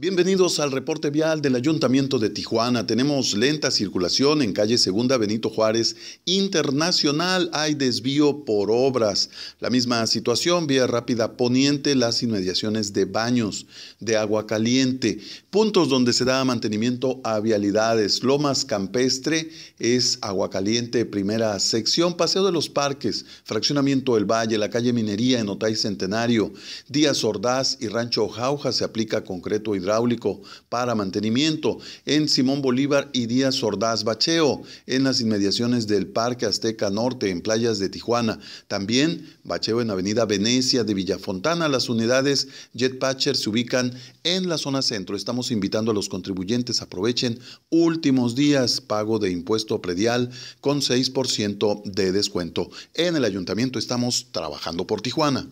Bienvenidos al reporte vial del Ayuntamiento de Tijuana. Tenemos lenta circulación en calle Segunda Benito Juárez Internacional. Hay desvío por obras. La misma situación, vía rápida poniente, las inmediaciones de baños, de agua caliente, puntos donde se da mantenimiento a vialidades. Lomas Campestre es agua caliente, primera sección, Paseo de los Parques, Fraccionamiento del Valle, la calle Minería en Otay Centenario, Díaz Ordaz y Rancho Jauja se aplica concreto y para mantenimiento en Simón Bolívar y Díaz Ordaz Bacheo, en las inmediaciones del Parque Azteca Norte, en playas de Tijuana. También bacheo en Avenida Venecia de Villafontana. Las unidades Patcher se ubican en la zona centro. Estamos invitando a los contribuyentes aprovechen últimos días pago de impuesto predial con 6% de descuento. En el ayuntamiento estamos trabajando por Tijuana.